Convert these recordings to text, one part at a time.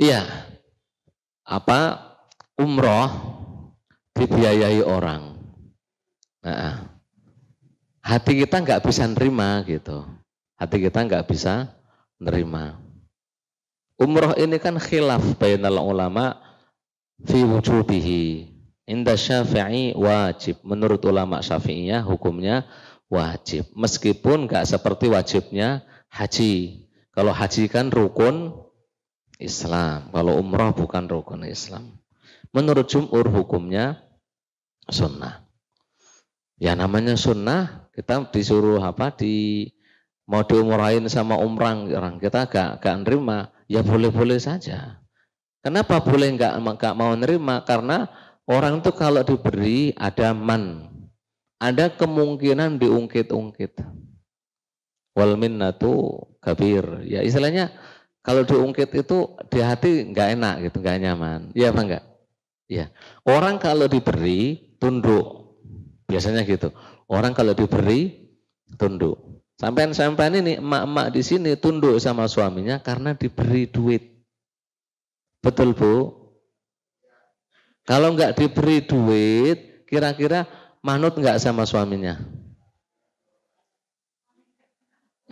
Iya. Apa umroh dibiayai orang. Nah, hati kita nggak bisa nerima gitu. Hati kita nggak bisa nerima. Umroh ini kan khilaf bainal ulama fi wujubihi. Indah syafi'i wajib. Menurut ulama syafi'iyah hukumnya wajib. Meskipun nggak seperti wajibnya haji. Kalau haji kan rukun Islam. Kalau umroh bukan rukun Islam. Menurut jumhur hukumnya sunnah. Ya namanya sunnah, kita disuruh apa di mau diumrahin sama umrah orang kita gak gak nerima ya boleh-boleh saja. Kenapa boleh gak gak mau nerima? Karena orang itu kalau diberi ada man, ada kemungkinan diungkit-ungkit. Wal minnatu kabir. Ya istilahnya kalau diungkit itu di hati nggak enak gitu, nggak nyaman. Iya apa enggak? Iya. Orang kalau diberi tunduk. Biasanya gitu. Orang kalau diberi tunduk. Sampai-sampai ini emak-emak di sini tunduk sama suaminya karena diberi duit. Betul Bu? Kalau nggak diberi duit, kira-kira manut nggak sama suaminya?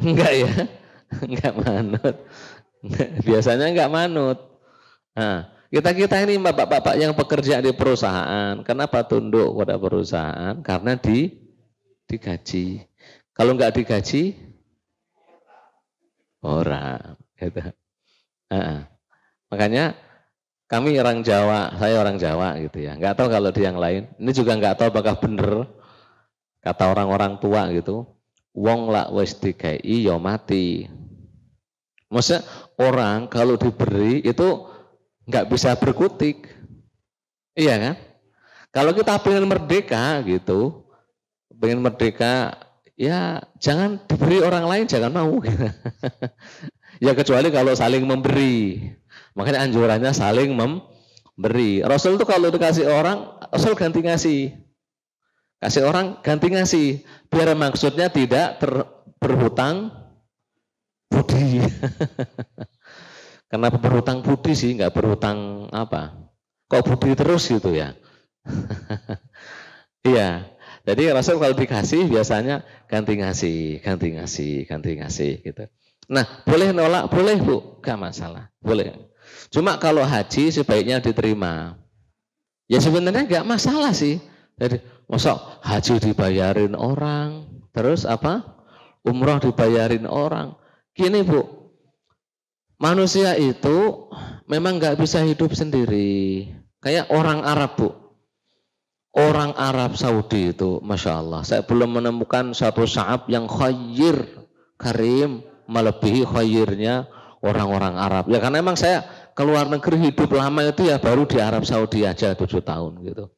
Enggak ya? Enggak manut. Biasanya nggak manut. Nah, kita kita ini bapak-bapak yang pekerja di perusahaan, kenapa tunduk pada perusahaan? Karena di digaji. Kalau nggak digaji, orang. Gitu. Nah, makanya kami orang Jawa, saya orang Jawa gitu ya. Nggak tahu kalau di yang lain. Ini juga nggak tahu apakah benar kata orang-orang tua gitu. Wong lak wis dikai yo iya, mati. Maksudnya orang kalau diberi itu nggak bisa berkutik. Iya kan? Kalau kita pengen merdeka gitu, pengen merdeka, ya jangan diberi orang lain, jangan mau. Gitu. ya kecuali kalau saling memberi. Makanya anjurannya saling memberi. Rasul itu kalau dikasih orang, Rasul ganti ngasih. Kasih orang ganti ngasih. Biar maksudnya tidak ter, berhutang negeri. Iya. Kenapa berhutang budi sih, nggak berhutang apa? Kok budi terus gitu ya? Iya. Jadi Rasul kalau dikasih biasanya ganti ngasih, ganti ngasih, ganti ngasih gitu. Nah, boleh nolak, boleh Bu, gak masalah, boleh. Cuma kalau haji sebaiknya diterima. Ya sebenarnya gak masalah sih. Jadi, masa haji dibayarin orang, terus apa? Umroh dibayarin orang. Gini Bu, manusia itu memang nggak bisa hidup sendiri. Kayak orang Arab Bu. Orang Arab Saudi itu, Masya Allah. Saya belum menemukan satu saat yang khayir, karim, melebihi khayirnya orang-orang Arab. Ya karena emang saya keluar negeri hidup lama itu ya baru di Arab Saudi aja tujuh tahun gitu.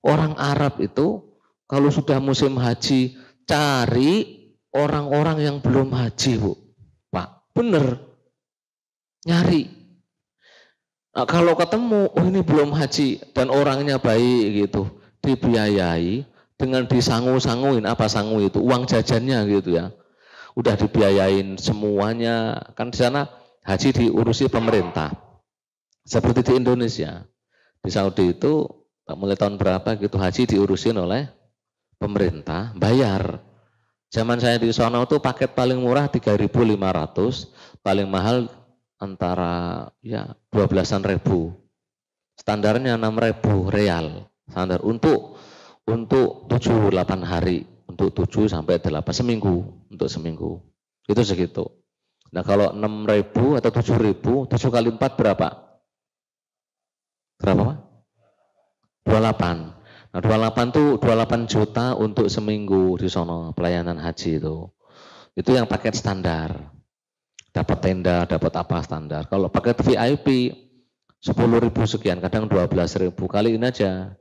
Orang Arab itu kalau sudah musim haji cari orang-orang yang belum haji bu Bener. Nyari. Nah, kalau ketemu, oh ini belum haji dan orangnya baik gitu, dibiayai dengan disangu-sanguin apa sangu itu uang jajannya gitu ya. Udah dibiayain semuanya, kan di sana haji diurusi pemerintah. Seperti di Indonesia. Di Saudi itu mulai tahun berapa gitu haji diurusin oleh pemerintah, bayar. Zaman saya di sana itu paket paling murah 3.500, paling mahal antara ya 12-an ribu. Standarnya 6 ribu real, standar untuk untuk 7 8 hari, untuk 7 sampai 8 seminggu, untuk seminggu. Itu segitu. Nah, kalau 6 ribu atau 7 ribu, 7 kali 4 berapa? Berapa, Pak? 28. Nah, 28 tuh 28 juta untuk seminggu di sono pelayanan haji itu. Itu yang paket standar. Dapat tenda, dapat apa standar. Kalau paket VIP 10 ribu sekian, kadang 12 ribu. kali ini aja.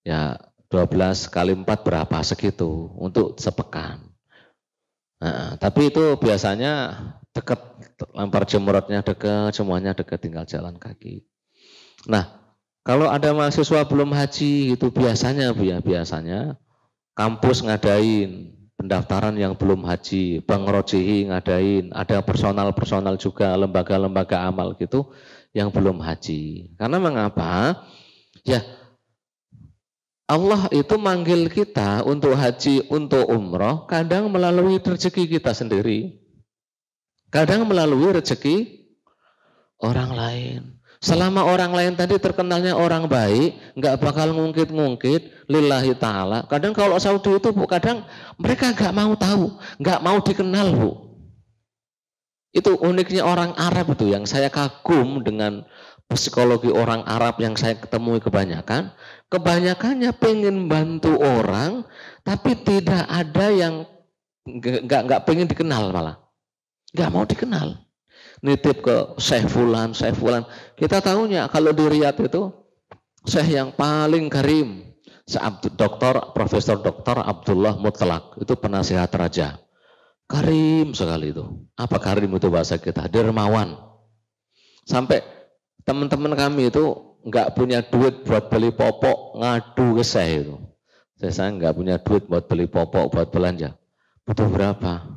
Ya, 12 kali 4 berapa segitu untuk sepekan. Nah, tapi itu biasanya deket lempar jemuratnya deket semuanya deket tinggal jalan kaki. Nah, kalau ada mahasiswa belum haji itu biasanya Bu ya, biasanya kampus ngadain pendaftaran yang belum haji, Bang Rojihi ngadain, ada personal-personal juga lembaga-lembaga amal gitu yang belum haji. Karena mengapa? Ya Allah itu manggil kita untuk haji, untuk umroh, kadang melalui rezeki kita sendiri. Kadang melalui rezeki orang lain. Selama orang lain tadi terkenalnya orang baik, nggak bakal ngungkit-ngungkit, lillahi ta'ala. Kadang kalau Saudi itu, Bu, kadang mereka nggak mau tahu, nggak mau dikenal, Bu. Itu uniknya orang Arab itu yang saya kagum dengan psikologi orang Arab yang saya ketemui kebanyakan. Kebanyakannya pengen bantu orang, tapi tidak ada yang nggak nggak pengen dikenal malah. Nggak mau dikenal nitip ke Syekh Fulan, Syekh Fulan. Kita tahunya kalau di Riyadh itu Syekh yang paling karim, Dokter Profesor dokter Abdullah Mutlak, itu penasihat raja. Karim sekali itu. Apa karim itu bahasa kita? Dermawan. Sampai teman-teman kami itu nggak punya duit buat beli popok, ngadu ke saya itu. Saya nggak punya duit buat beli popok, buat belanja. Butuh berapa?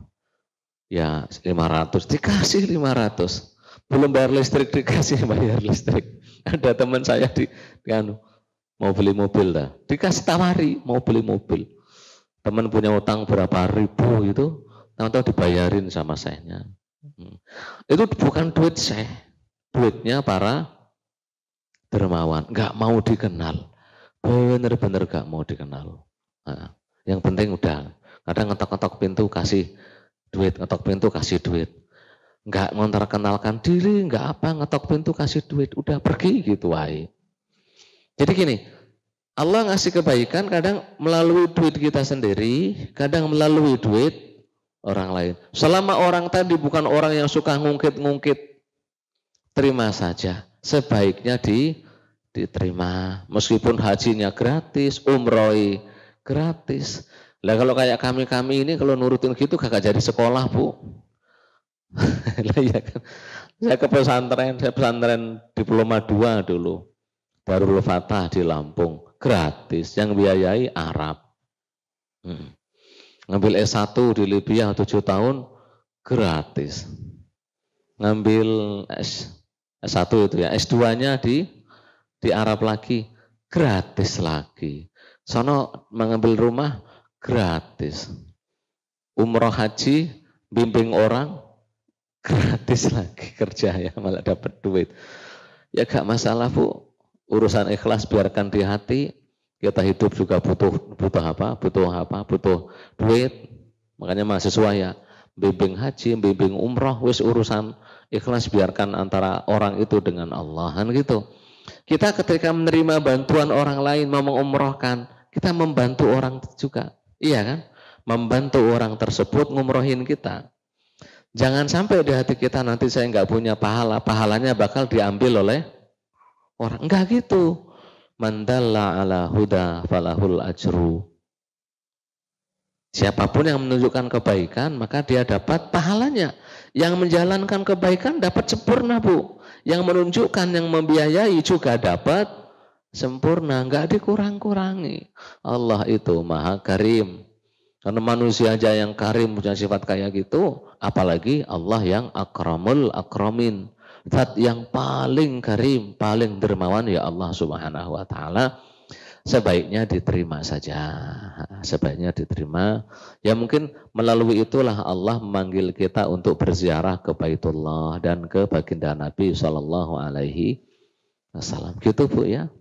ya 500 dikasih 500 belum bayar listrik dikasih bayar listrik ada teman saya di, di anu mau beli mobil dah dikasih tawari mau beli mobil teman punya utang berapa ribu itu tahu dibayarin sama saya hmm. itu bukan duit saya duitnya para dermawan nggak mau dikenal bener-bener -bener mau dikenal nah, yang penting udah kadang ngetok-ngetok pintu kasih duit ngetok pintu kasih duit nggak memperkenalkan diri nggak apa ngetok pintu kasih duit udah pergi gitu wai jadi gini Allah ngasih kebaikan kadang melalui duit kita sendiri kadang melalui duit orang lain selama orang tadi bukan orang yang suka ngungkit-ngungkit terima saja sebaiknya di diterima meskipun hajinya gratis umroh Gratis. Lah kalau kayak kami-kami ini kalau nurutin gitu kagak jadi sekolah, Bu. ya kan. Saya ke pesantren, saya pesantren diploma 2 dulu. baru Fatah di Lampung, gratis. Yang biayai Arab. Hmm. Ngambil S1 di Libya 7 tahun, gratis. Ngambil S, S1 itu ya, S2-nya di di Arab lagi, gratis lagi. Sono mengambil rumah gratis. Umroh haji, bimbing orang, gratis lagi kerja ya, malah dapat duit. Ya gak masalah bu, urusan ikhlas biarkan di hati, kita hidup juga butuh butuh apa, butuh apa, butuh duit. Makanya mahasiswa ya, bimbing haji, bimbing umroh, wis urusan ikhlas biarkan antara orang itu dengan Allah kan gitu. Kita ketika menerima bantuan orang lain mau mengumrohkan, kita membantu orang juga. Iya kan? Membantu orang tersebut ngumrohin kita. Jangan sampai di hati kita nanti saya nggak punya pahala, pahalanya bakal diambil oleh orang. Enggak gitu. Mandalla ala huda falahul ajru. Siapapun yang menunjukkan kebaikan, maka dia dapat pahalanya. Yang menjalankan kebaikan dapat sempurna, Bu. Yang menunjukkan, yang membiayai juga dapat sempurna, nggak dikurang-kurangi. Allah itu maha karim. Karena manusia aja yang karim punya sifat kayak gitu, apalagi Allah yang akramul akramin. Zat yang paling karim, paling dermawan ya Allah Subhanahu wa taala. Sebaiknya diterima saja. Sebaiknya diterima. Ya mungkin melalui itulah Allah memanggil kita untuk berziarah ke Baitullah dan ke baginda Nabi sallallahu alaihi wasallam. Gitu Bu ya.